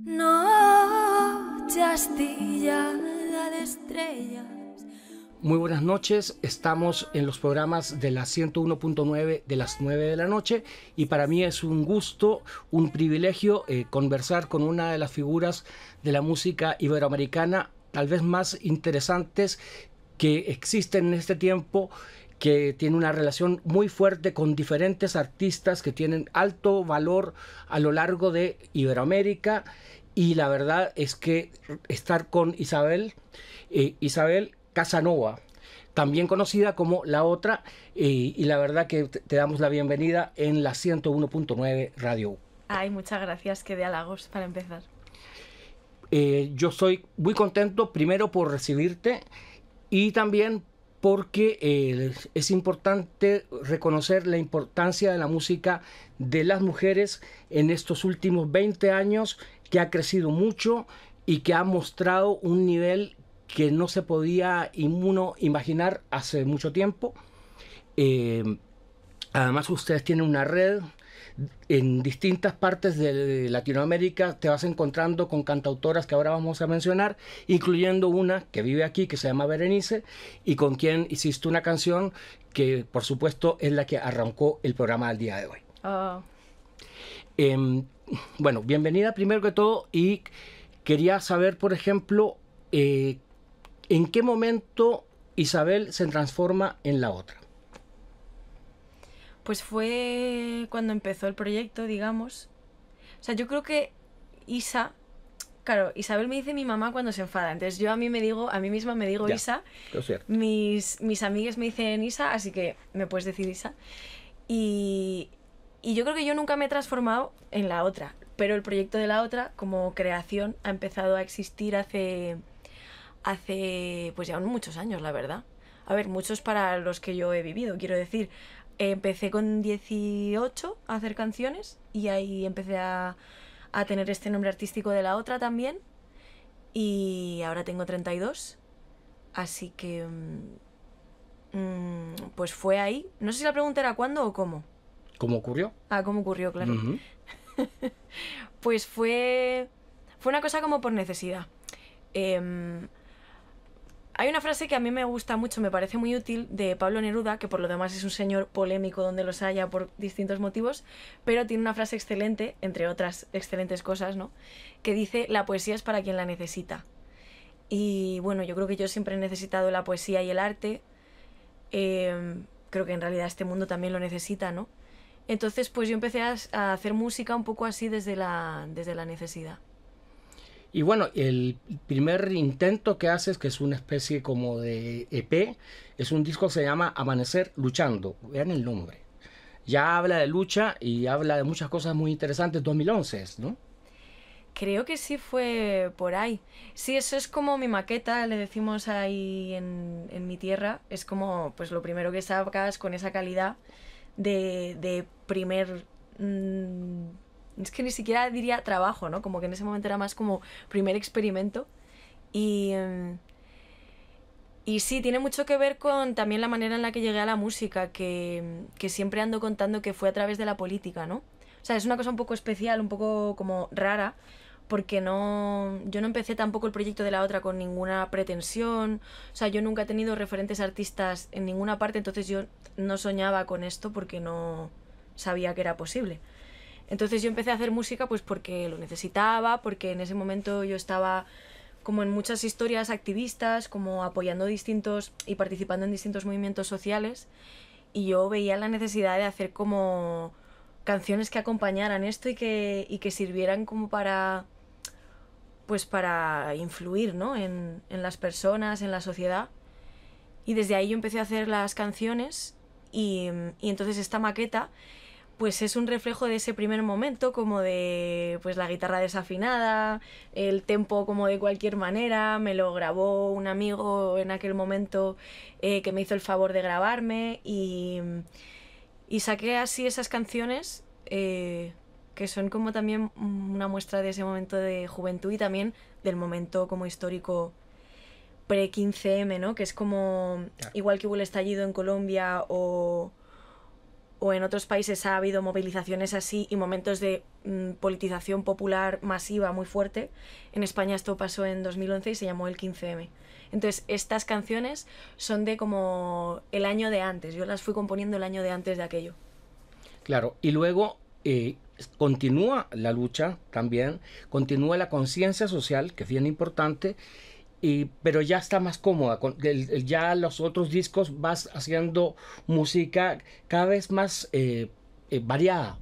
Noche astillada de estrellas. Muy buenas noches, estamos en los programas de las 101.9 de las 9 de la noche y para mí es un gusto, un privilegio eh, conversar con una de las figuras de la música iberoamericana tal vez más interesantes que existen en este tiempo que tiene una relación muy fuerte con diferentes artistas que tienen alto valor a lo largo de Iberoamérica. Y la verdad es que estar con Isabel, eh, Isabel Casanova, también conocida como La Otra, eh, y la verdad que te damos la bienvenida en la 101.9 Radio U. Ay, muchas gracias, que de halagos para empezar. Eh, yo soy muy contento primero por recibirte y también porque eh, es importante reconocer la importancia de la música de las mujeres en estos últimos 20 años, que ha crecido mucho y que ha mostrado un nivel que no se podía imaginar hace mucho tiempo. Eh, además ustedes tienen una red en distintas partes de Latinoamérica te vas encontrando con cantautoras que ahora vamos a mencionar, incluyendo una que vive aquí, que se llama Berenice, y con quien hiciste una canción que por supuesto es la que arrancó el programa al día de hoy. Oh. Em, bueno, bienvenida primero que todo y quería saber, por ejemplo, eh, en qué momento Isabel se transforma en la otra. Pues fue cuando empezó el proyecto, digamos. O sea, yo creo que Isa, claro, Isabel me dice mi mamá cuando se enfada. Entonces yo a mí me digo, a mí misma me digo Isa. Mis, mis amigas me dicen Isa, así que me puedes decir Isa. Y, y yo creo que yo nunca me he transformado en la otra. Pero el proyecto de la otra, como creación, ha empezado a existir hace. hace. pues ya muchos años, la verdad. A ver, muchos para los que yo he vivido, quiero decir empecé con 18 a hacer canciones y ahí empecé a, tener este nombre artístico de la otra también. Y ahora tengo 32. Así que... Mm, mm, pues fue ahí. No sé si la pregunta era cuándo o cómo. ¿Cómo ocurrió? Ah, cómo ocurrió, claro. pues fue... Fue una cosa como por necesidad. Em, hay una frase que a mí me gusta mucho, me parece muy útil, de Pablo Neruda, que por lo demás es un señor polémico donde los haya por distintos motivos, pero tiene una frase excelente, entre otras excelentes cosas, ¿no? Que dice, la poesía es para quien la necesita. Y bueno, yo creo que yo siempre he necesitado la poesía y el arte. Em, creo que en realidad este mundo también lo necesita, ¿no? Entonces, pues yo empecé a, hacer música un poco así desde la, desde la necesidad. Y bueno, el primer intento que haces, que es una especie como de EP, es un disco que se llama Amanecer Luchando. Vean el nombre. Ya habla de lucha y habla de muchas cosas muy interesantes. 2011, ¿no? Creo que sí fue por ahí. Sí, eso es como mi maqueta, le decimos ahí en, mi tierra. Es como pues lo primero que sacas con esa calidad de, de primer... Mm, es que ni siquiera diría trabajo, ¿no? Como que en ese momento era más como primer experimento. Y, mm, sí, tiene mucho que ver con también la manera en la que llegué a la música, que, siempre ando contando que fue a través de la política, ¿no? O sea, es una cosa un poco especial, un poco como rara, porque yo no empecé tampoco el proyecto de la otra con ninguna pretensión, o sea, yo nunca he tenido referentes artistas en ninguna parte, entonces yo no soñaba con esto porque no sabía que era posible. Entonces yo empecé a hacer música pues porque lo necesitaba, porque en ese momento yo estaba como en muchas historias activistas, como apoyando distintos y participando en distintos movimientos sociales y yo veía la necesidad de hacer como canciones que acompañaran esto y que, que sirvieran como para pues para influir ¿no? en, en las personas, en la sociedad. Y desde ahí yo empecé a hacer las canciones y, y entonces esta maqueta pues es un reflejo de ese primer momento, como de pues la guitarra desafinada, el tempo como de cualquier manera, me lo grabó un amigo en aquel momento eh, que me hizo el favor de grabarme y, y saqué así esas canciones eh, que son como también una muestra de ese momento de juventud y también del momento como histórico pre-15M, ¿no? Que es como, igual que hubo el estallido en Colombia o o en otros países ha habido movilizaciones así y momentos de mm, politización popular masiva muy fuerte. En España esto pasó en 2011 y se llamó el 15M. Entonces, estas canciones son de como el año de antes. Yo las fui componiendo el año de antes de aquello. Claro, y luego eh, continúa la lucha también, continúa la conciencia social, que es bien importante, pero ya está más cómoda. ya los otros discos vas haciendo música cada vez más eh, eh, variada.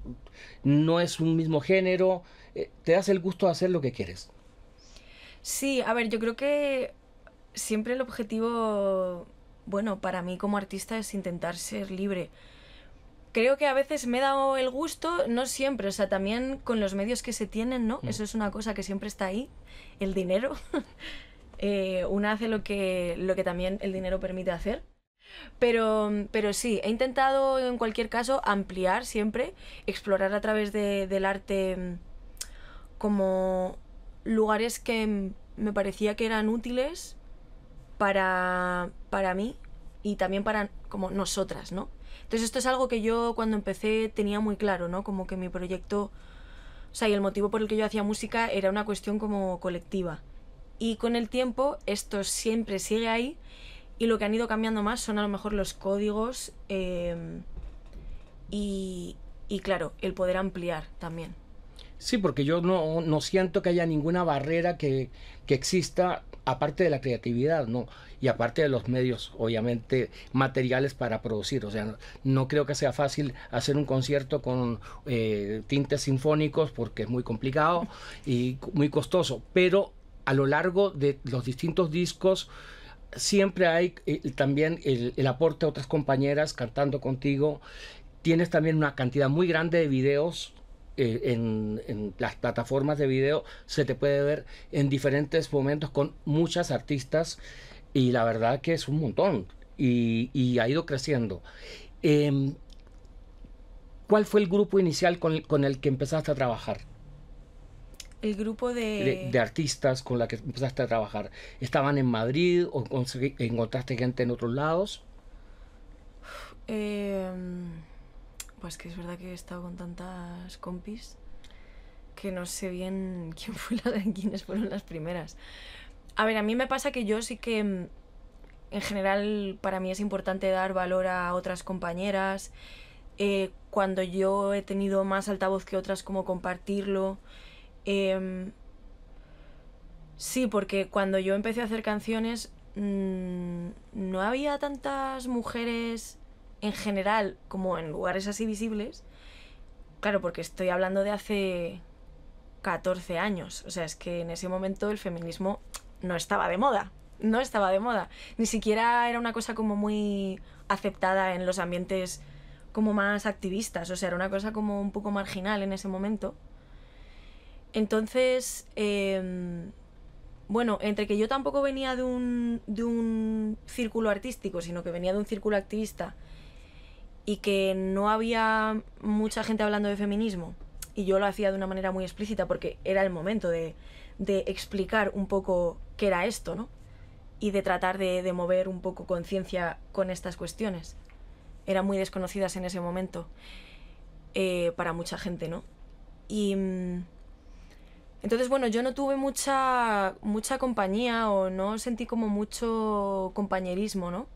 No es un mismo género. Eh, te das el gusto de hacer lo que quieres. Sí, a ver, yo creo que siempre el objetivo, bueno, para mí como artista es intentar ser libre. Creo que a veces me he dado el gusto, no siempre, o sea, también con los medios que se tienen, ¿no? Mm. Eso es una cosa que siempre está ahí, el dinero. Eh, una hace lo que, también el dinero permite hacer. Pero, sí, he intentado en cualquier caso ampliar siempre, explorar a través del arte mm, como lugares que me parecía que eran útiles para, para mí y también para como nosotras, ¿no? Entonces esto es algo que yo cuando empecé tenía muy claro, ¿no? Como que mi proyecto, o sea, y el motivo por el que yo hacía música era una cuestión como colectiva. Y con el tiempo esto siempre sigue ahí y lo que han ido cambiando más son a lo mejor los códigos em, y, y claro, el poder ampliar también. Sí, porque yo no, siento que haya ninguna barrera que, exista aparte de la creatividad, ¿no? Y aparte de los medios, obviamente, materiales para producir. O sea, no, creo que sea fácil hacer un concierto con eh, tintes sinfónicos porque es muy complicado y muy costoso. Pero a lo largo de los distintos discos siempre hay eh, también el, aporte de otras compañeras cantando contigo. Tienes también una cantidad muy grande de videos eh, en, las plataformas de video. Se te puede ver en diferentes momentos con muchas artistas y la verdad que es un montón y, ha ido creciendo. Em, ¿Cuál fue el grupo inicial con el que empezaste a trabajar? el grupo de... de... artistas con la que empezaste a trabajar? ¿Estaban en Madrid o encontraste gente en otros lados? Em, pues que es verdad que he estado con tantas compis que no sé bien quién fue la, quiénes fueron las primeras. A ver, a mí me pasa que yo sí que em, en general para mí es importante dar valor a otras compañeras. Eh, cuando yo he tenido más altavoz que otras, como compartirlo. Em, sí, porque cuando yo empecé a hacer canciones mm, no había tantas mujeres en general como en lugares así visibles. Claro, porque estoy hablando de hace 14 años. O sea, es que en ese momento el feminismo no estaba de moda. No estaba de moda. Ni siquiera era una cosa como muy aceptada en los ambientes como más activistas. O sea, era una cosa como un poco marginal en ese momento. Entonces, em, bueno, entre que yo tampoco venía de un, de un círculo artístico, sino que venía de un círculo activista y que no había mucha gente hablando de feminismo, y yo lo hacía de una manera muy explícita porque era el momento de, explicar un poco qué era esto, ¿no? Y de tratar de, mover un poco conciencia con estas cuestiones. Eran muy desconocidas en ese momento eh, para mucha gente, ¿no? Y mm, entonces, bueno, yo no tuve mucha, mucha compañía o no sentí como mucho compañerismo, ¿no?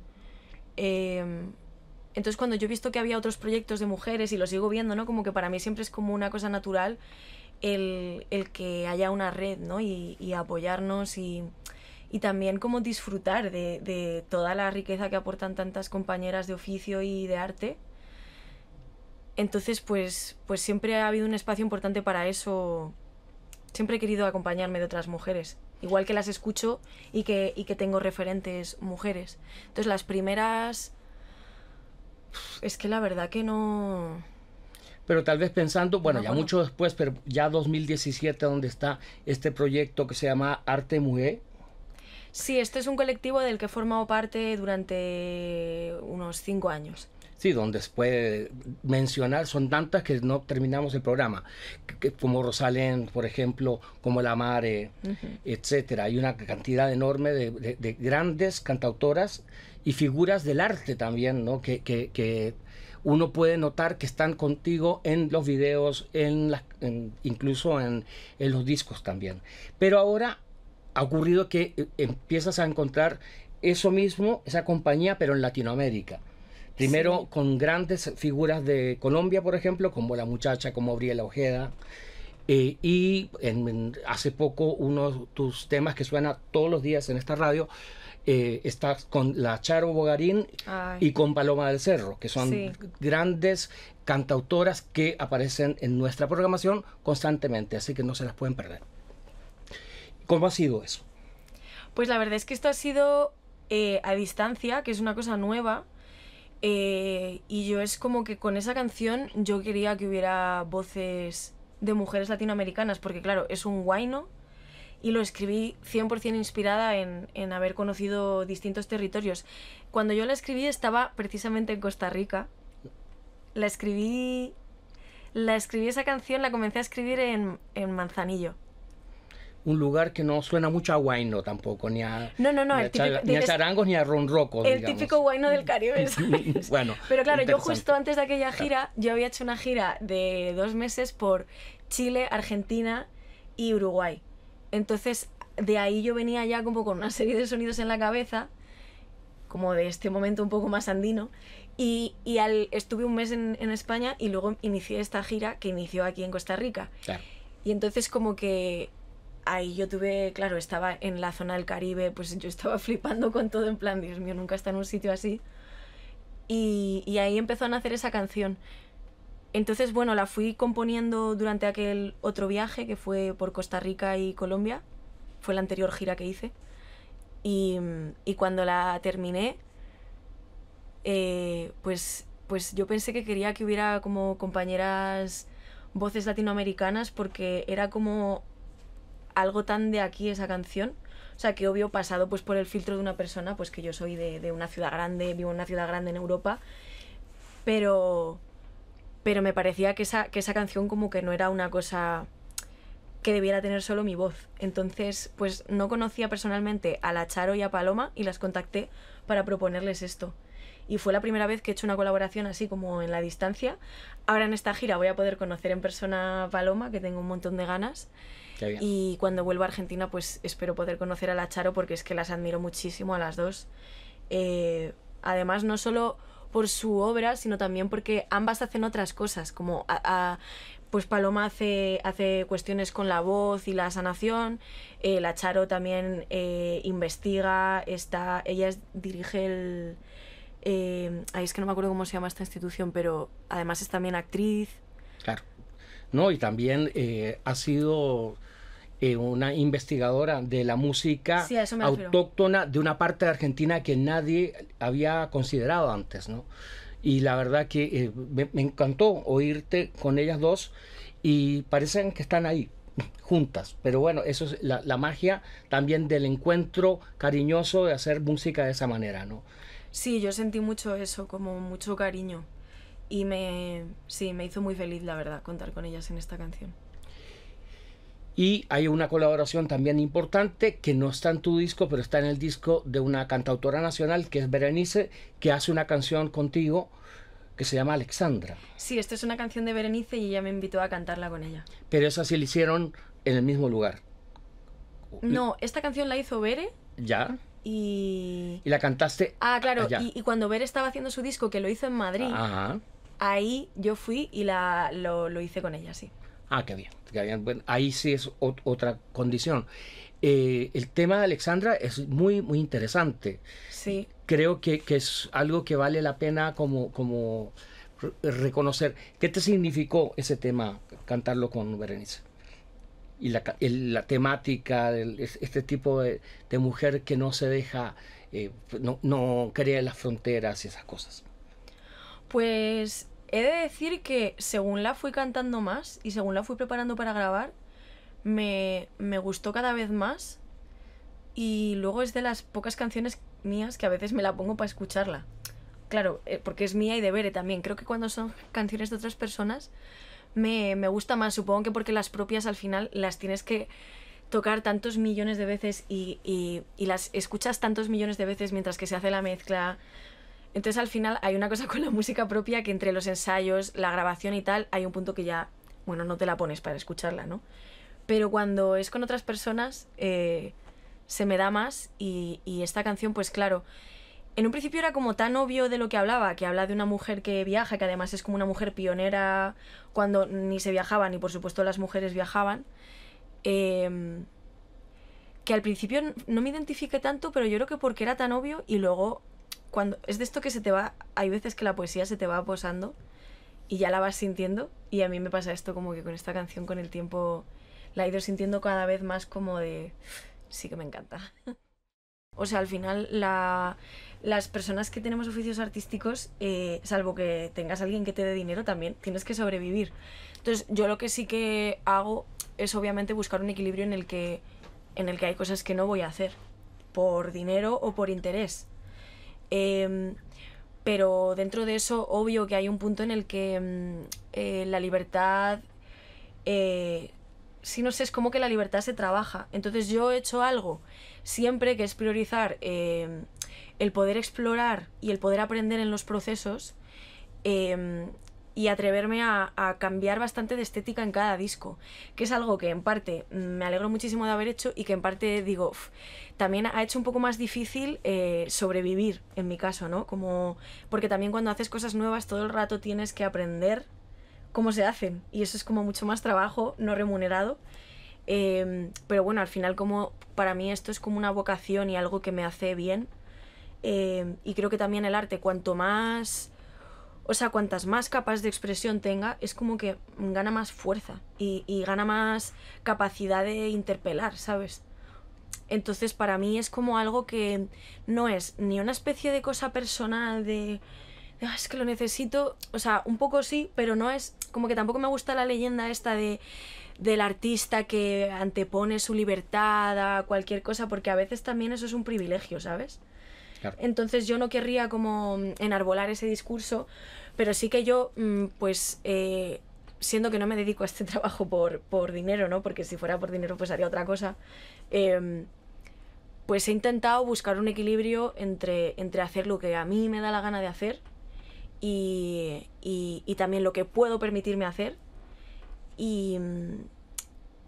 Em, entonces, cuando yo he visto que había otros proyectos de mujeres y lo sigo viendo, ¿no? Como que para mí siempre es como una cosa natural el, que haya una red, ¿no? Y, apoyarnos y, también como disfrutar de, de toda la riqueza que aportan tantas compañeras de oficio y de arte. Entonces, pues, pues siempre ha habido un espacio importante para eso Siempre he querido acompañarme de otras mujeres, igual que las escucho y que, que tengo referentes mujeres. Entonces las primeras... Es que la verdad que no pero tal vez pensando, bueno, ya mucho después, pero ya 2017, donde está este proyecto que se llama Arte Mujer. Sí, este es un colectivo del que he formado parte durante unos cinco años. Sí, donde se puede mencionar, son tantas que no terminamos el programa, como Rosalén, por ejemplo, como La Mare, etcétera. Hay una cantidad enorme de, grandes cantautoras y figuras del arte también, ¿no? que, uno puede notar que están contigo en los videos, en, incluso en, en, los discos también. Pero ahora ha ocurrido que eh, empiezas a encontrar eso mismo, esa compañía, pero en Latinoamérica. Primero con grandes figuras de Colombia, por ejemplo, como la muchacha, como Briela Ojeda. Eh, y hace poco uno de tus temas que suena todos los días en esta radio eh, está con la Charo Bogarín y con Paloma del Cerro, que son grandes cantautoras que aparecen en nuestra programación constantemente, así que no se las pueden perder. ¿Cómo ha sido eso? Pues la verdad es que esto ha sido eh, a distancia, que es una cosa nueva. Eh, y yo es como que con esa canción yo quería que hubiera voces de mujeres latinoamericanas, porque claro, es un guayno y lo escribí 100% inspirada en, haber conocido distintos territorios. Cuando yo la escribí estaba precisamente en Costa Rica. La escribí... La escribí esa canción, la comencé a escribir en Manzanillo un lugar que no suena mucho a guayno tampoco, ni a, ni, a ni a charangos ni a ronrocos. El típico guayno del Caribe. bueno. Pero claro, yo justo antes de aquella gira, yo había hecho una gira de dos meses por Chile, Argentina y Uruguay. Entonces, de ahí yo venía ya como con una serie de sonidos en la cabeza, como de este momento un poco más andino. Y, y al, estuve un mes en, en España y luego inicié esta gira que inició aquí en Costa Rica. Claro. Y entonces como que ahí yo tuve, claro, estaba en la zona del Caribe, pues yo estaba flipando con todo en plan, Dios mío, nunca está en un sitio así. Y, ahí empezó a nacer esa canción. Entonces, bueno, la fui componiendo durante aquel otro viaje que fue por Costa Rica y Colombia. Fue la anterior gira que hice. Y, cuando la terminé, eh, pues, pues yo pensé que quería que hubiera como compañeras voces latinoamericanas porque era como algo tan de aquí esa canción. O sea, que obvio pasado pues por el filtro de una persona, pues que yo soy de, una ciudad grande, vivo en una ciudad grande en Europa, pero, pero me parecía que esa, que esa canción como que no era una cosa que debiera tener solo mi voz. Entonces, pues no conocía personalmente a la Charo y a Paloma y las contacté para proponerles esto y fue la primera vez que he hecho una colaboración así como en la distancia. Ahora en esta gira voy a poder conocer en persona a Paloma, que tengo un montón de ganas. Y cuando vuelva a Argentina, pues espero poder conocer a la Charo porque es que las admiro muchísimo a las dos. Eh, además, no solo por su obra, sino también porque ambas hacen otras cosas, como pues Paloma hace, hace cuestiones con la voz y la sanación, eh, la Charo también eh, investiga, está, ella dirige el, Em, ahí es que no me acuerdo cómo se llama esta institución, pero además es también actriz. Claro. No, y también eh, ha sido eh, una investigadora de la música autóctona de una parte de Argentina que nadie había considerado antes, ¿no? Y la verdad que eh, me, encantó oírte con ellas dos y parecen que están ahí, juntas. Pero bueno, eso es la, magia también del encuentro cariñoso de hacer música de esa manera, ¿no? Sí, yo sentí mucho eso, como mucho cariño. Y me, sí, me hizo muy feliz, la verdad, contar con ellas en esta canción. Y hay una colaboración también importante que no está en tu disco, pero está en el disco de una cantautora nacional que es Berenice, que hace una canción contigo que se llama Alexandra. Sí, esta es una canción de Berenice y ella me invitó a cantarla con ella. Pero esa sí la hicieron en el mismo lugar. No, esta canción la hizo Bere. Ya. Y... la cantaste. Ah, claro. Y, cuando Ver estaba haciendo su disco, que lo hizo en Madrid, ahí yo fui y la, lo, hice con ella, sí. Ah, qué bien. ahí sí es otra condición. Eh, el tema de Alexandra es muy, muy interesante. Sí. Creo que, que es algo que vale la pena como, como reconocer. ¿Qué te significó ese tema, cantarlo con Berenice? y la, la temática, este tipo de, mujer que no se deja, eh, no, no crea las fronteras y esas cosas. Pues he de decir que según la fui cantando más y según la fui preparando para grabar, me, me gustó cada vez más y luego es de las pocas canciones mías que a veces me la pongo para escucharla. Claro, eh, porque es mía y de Bere también. Creo que cuando son canciones de otras personas me, gusta más. Supongo que porque las propias al final las tienes que tocar tantos millones de veces y, y, las escuchas tantos millones de veces mientras que se hace la mezcla. Entonces al final hay una cosa con la música propia que entre los ensayos, la grabación y tal, hay un punto que ya, bueno, no te la pones para escucharla, ¿no? Pero cuando es con otras personas eh, se me da más y, y esta canción, pues claro, en un principio era como tan obvio de lo que hablaba, que habla de una mujer que viaja, que además es como una mujer pionera cuando ni se viajaba, ni por supuesto las mujeres viajaban. Em, que al principio no me identifique tanto, pero yo creo que porque era tan obvio y luego cuando es de esto que se te va, hay veces que la poesía se te va posando y ya la vas sintiendo y a mí me pasa esto como que con esta canción con el tiempo la he ido sintiendo cada vez más como de sí que me encanta. O sea, al final las personas que tenemos oficios artísticos, eh, salvo que tengas alguien que te dé dinero también, tienes que sobrevivir. Entonces yo lo que sí que hago es obviamente buscar un equilibrio en el que, en el que hay cosas que no voy a hacer, por dinero o por interés. Em, pero dentro de eso, obvio que hay un punto en el que mm, eh, la libertad eh, si no sé, es como que la libertad se trabaja. Entonces yo he hecho algo siempre que es priorizar em, el poder explorar y el poder aprender en los procesos em, y atreverme a, cambiar bastante de estética en cada disco, que es algo que en parte me alegro muchísimo de haber hecho y que en parte digo, también ha hecho un poco más difícil eh, sobrevivir en mi caso, ¿no? Como, porque también cuando haces cosas nuevas todo el rato tienes que aprender cómo se hacen. Y eso es como mucho más trabajo no remunerado. Em, pero bueno, al final como para mí esto es como una vocación y algo que me hace bien. Em, y creo que también el arte, cuanto más, o sea, cuantas más capas de expresión tenga, es como que gana más fuerza y gana más capacidad de interpelar, ¿sabes? Entonces para mí es como algo que no es ni una especie de cosa personal de Ah, es que lo necesito, o sea, un poco sí, pero no es, como que tampoco me gusta la leyenda esta de del artista que antepone su libertad a cualquier cosa, porque a veces también eso es un privilegio, ¿sabes? Entonces yo no querría como enarbolar ese discurso, pero sí que yo, mm, pues, eh, siendo que no me dedico a este trabajo por, por, dinero, ¿no? Porque si fuera por dinero pues haría otra cosa. Em, pues he intentado buscar un equilibrio entre, entre hacer lo que a mí me da la gana de hacer y, y, también lo que puedo permitirme hacer. Y,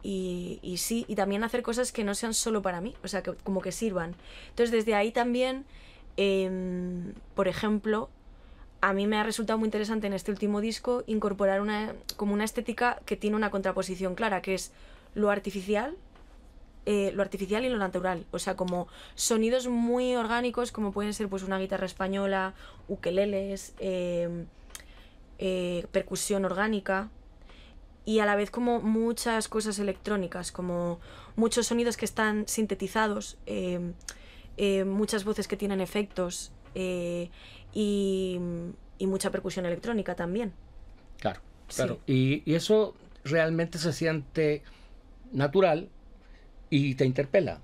y, sí, y también hacer cosas que no sean solo para mí, o sea, que como que sirvan. Entonces, desde ahí también, em, por ejemplo, a mí me ha resultado muy interesante en este último disco incorporar una, como una estética que tiene una contraposición clara, que es lo artificial, eh, lo artificial y lo natural. O sea, como sonidos muy orgánicos, como pueden ser pues una guitarra española, ukeleles, em, eh, percusión orgánica. Y a la vez como muchas cosas electrónicas, como muchos sonidos que están sintetizados, em, em, muchas voces que tienen efectos eh, y, mucha percusión electrónica también. Claro, claro. y eso realmente se siente natural y te interpela.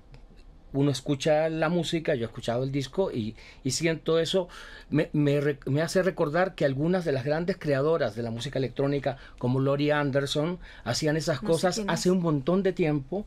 Uno escucha la música, yo he escuchado el disco y, siento eso, me, me, hace recordar que algunas de las grandes creadoras de la música electrónica, como Lori Anderson, hacían esas cosas hace un montón de tiempo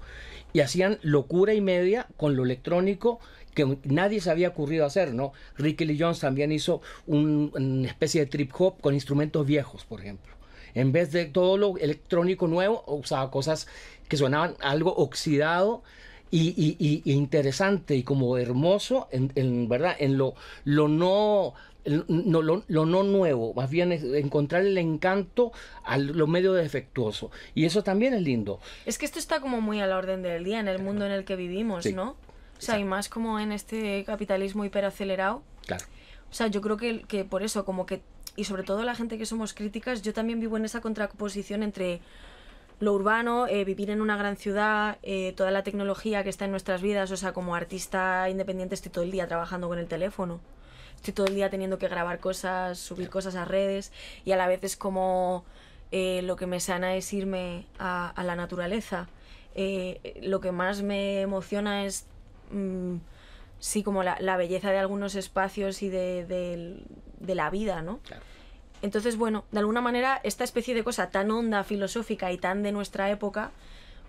y hacían locura y media con lo electrónico que nadie se había ocurrido hacer, ¿no? Ricky Lee Jones también hizo una especie de trip hop con instrumentos viejos, por ejemplo. En vez de todo lo electrónico nuevo, usaba cosas que sonaban algo oxidado y, interesante y como hermoso, en, verdad, en lo, lo no no, lo, no nuevo, más bien encontrar el encanto a lo medio defectuoso. Y eso también es lindo. Es que esto está como muy a la orden del día en el mundo en el que vivimos, ¿no? O sea, y más como en este capitalismo hiperacelerado. Claro. O sea, yo creo que, que por eso, como que, y sobre todo la gente que somos críticas, yo también vivo en esa contraposición entre lo urbano, eh, vivir en una gran ciudad, eh, toda la tecnología que está en nuestras vidas, o sea, como artista independiente estoy todo el día trabajando con el teléfono, estoy todo el día teniendo que grabar cosas, subir cosas a redes y a la vez es como eh, lo que me sana es irme a, la naturaleza. lo que más me emociona es, mm, sí, como la, belleza de algunos espacios y de, de la vida, ¿no? Entonces, bueno, de alguna manera esta especie de cosa tan honda, filosófica y tan de nuestra época,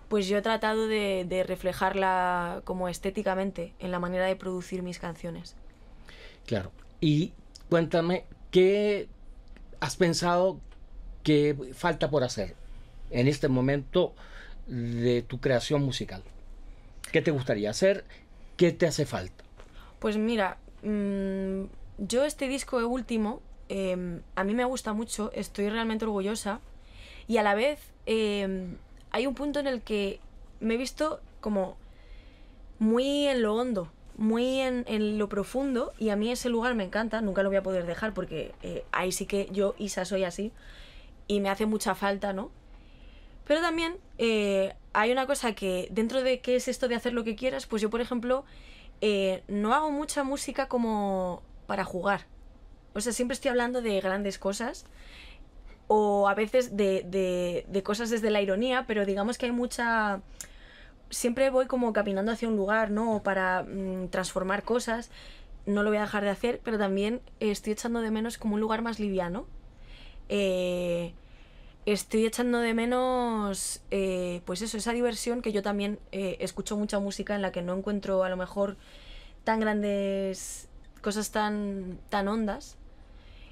pues yo he tratado de, reflejarla como estéticamente en la manera de producir mis canciones. Claro. Y cuéntame, ¿qué has pensado que falta por hacer en este momento de tu creación musical? ¿Qué te gustaría hacer? ¿Qué te hace falta? Pues mira, mm, yo este disco último Em, a mí me gusta mucho, estoy realmente orgullosa y a la vez em, hay un punto en el que me he visto como muy en lo hondo, muy en, lo profundo y a mí ese lugar me encanta, nunca lo voy a poder dejar porque eh, ahí sí que yo, Isa, soy así y me hace mucha falta, ¿no? Pero también eh, hay una cosa que dentro de qué es esto de hacer lo que quieras, pues yo, por ejemplo, eh, no hago mucha música como para jugar. O sea, siempre estoy hablando de grandes cosas o a veces de, cosas desde la ironía, pero digamos que hay mucha siempre voy como caminando hacia un lugar, ¿no? para mm, transformar cosas. No lo voy a dejar de hacer, pero también estoy echando de menos como un lugar más liviano. Eh, estoy echando de menos, eh, pues eso, esa diversión que yo también eh, escucho mucha música en la que no encuentro a lo mejor tan grandes cosas tan, tan hondas.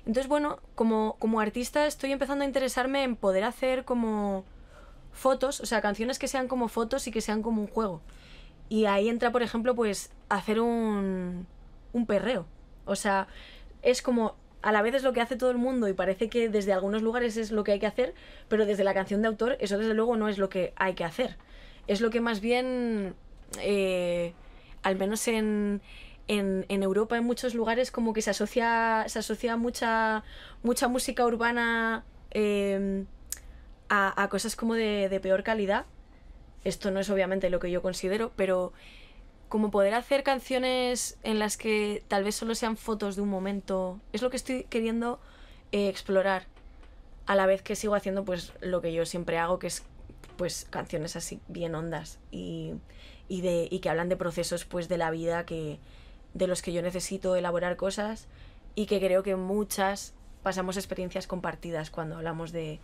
Entonces, bueno, como, como artista estoy empezando a interesarme en poder hacer como fotos, o sea, canciones que sean como fotos y que sean como un juego. Y ahí entra, por ejemplo, pues hacer un, un perreo. O sea, es como a la vez es lo que hace todo el mundo y parece que desde algunos lugares es lo que hay que hacer, pero desde la canción de autor eso desde luego no es lo que hay que hacer. Es lo que más bien, eh, al menos en, en, Europa, en muchos lugares, como que se asocia, se asocia mucha, mucha música urbana em, a, cosas como de, peor calidad. Esto no es obviamente lo que yo considero, pero como poder hacer canciones en las que tal vez solo sean fotos de un momento, es lo que estoy queriendo eh, explorar, a la vez que sigo haciendo pues lo que yo siempre hago, que es pues canciones así bien hondas y, de, que hablan de procesos pues de la vida que, de los que yo necesito elaborar cosas y que creo que muchas pasamos experiencias compartidas cuando hablamos de,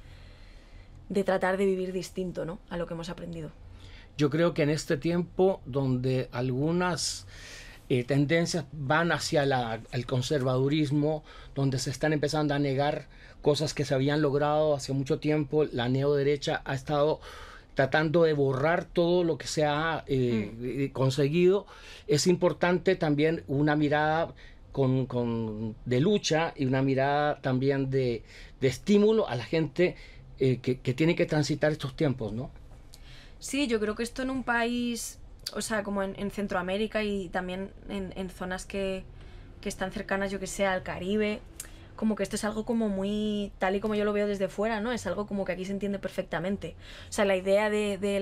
tratar de vivir distinto ¿no? a lo que hemos aprendido. Yo creo que en este tiempo donde algunas eh, tendencias van hacia el conservadurismo, donde se están empezando a negar cosas que se habían logrado hace mucho tiempo, la neoderecha ha estado tratando de borrar todo lo que se ha eh, mm. eh, conseguido. Es importante también una mirada con, de lucha y una mirada también de, estímulo a la gente eh, que, tiene que transitar estos tiempos, ¿no? Sí, yo creo que esto en un país, o sea, como en, Centroamérica y también en, zonas que, que, están cercanas, yo que sé, al Caribe, como que esto es algo como muy, tal y como yo lo veo desde fuera, ¿no? Es algo como que aquí se entiende perfectamente. O sea, la idea de,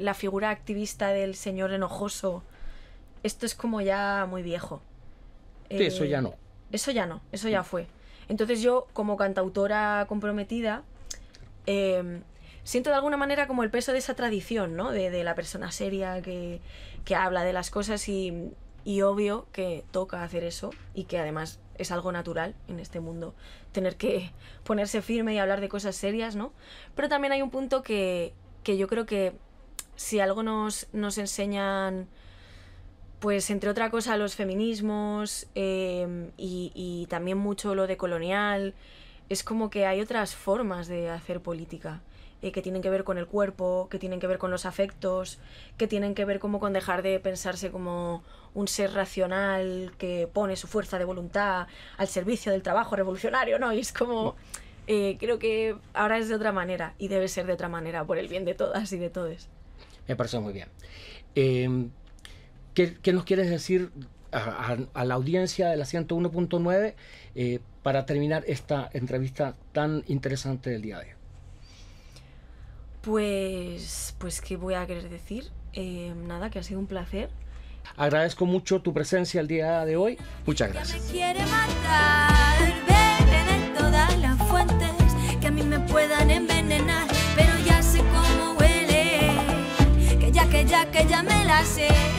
la, figura activista del señor enojoso, esto es como ya muy viejo. Eh, eso ya no. Eso ya no, eso ya fue. Entonces yo, como cantautora comprometida, em, siento de alguna manera como el peso de esa tradición, ¿no? De, la persona seria que, habla de las cosas y, y obvio que toca hacer eso y que además es algo natural en este mundo, tener que ponerse firme y hablar de cosas serias, ¿no? Pero también hay un punto que, yo creo que si algo nos, nos enseñan, pues entre otra cosa los feminismos em, y, y también mucho lo de colonial, es como que hay otras formas de hacer política eh, que tienen que ver con el cuerpo, que tienen que ver con los afectos, que tienen que ver como con dejar de pensarse como un ser racional que pone su fuerza de voluntad al servicio del trabajo revolucionario, ¿no? Y es como, eh, creo que ahora es de otra manera y debe ser de otra manera por el bien de todas y de todos. Me parece muy bien. Em, ¿qué, nos quieres decir a, a la audiencia de la 101.9 eh, para terminar esta entrevista tan interesante del día de hoy? Pues, pues, ¿qué voy a querer decir? Eh, nada, que ha sido un placer. Agradezco mucho tu presencia el día de hoy. Muchas gracias. Que quiere matar, en todas las fuentes que a mí me puedan envenenar, pero ya sé cómo huele, que ya, que ya, que ya me la sé.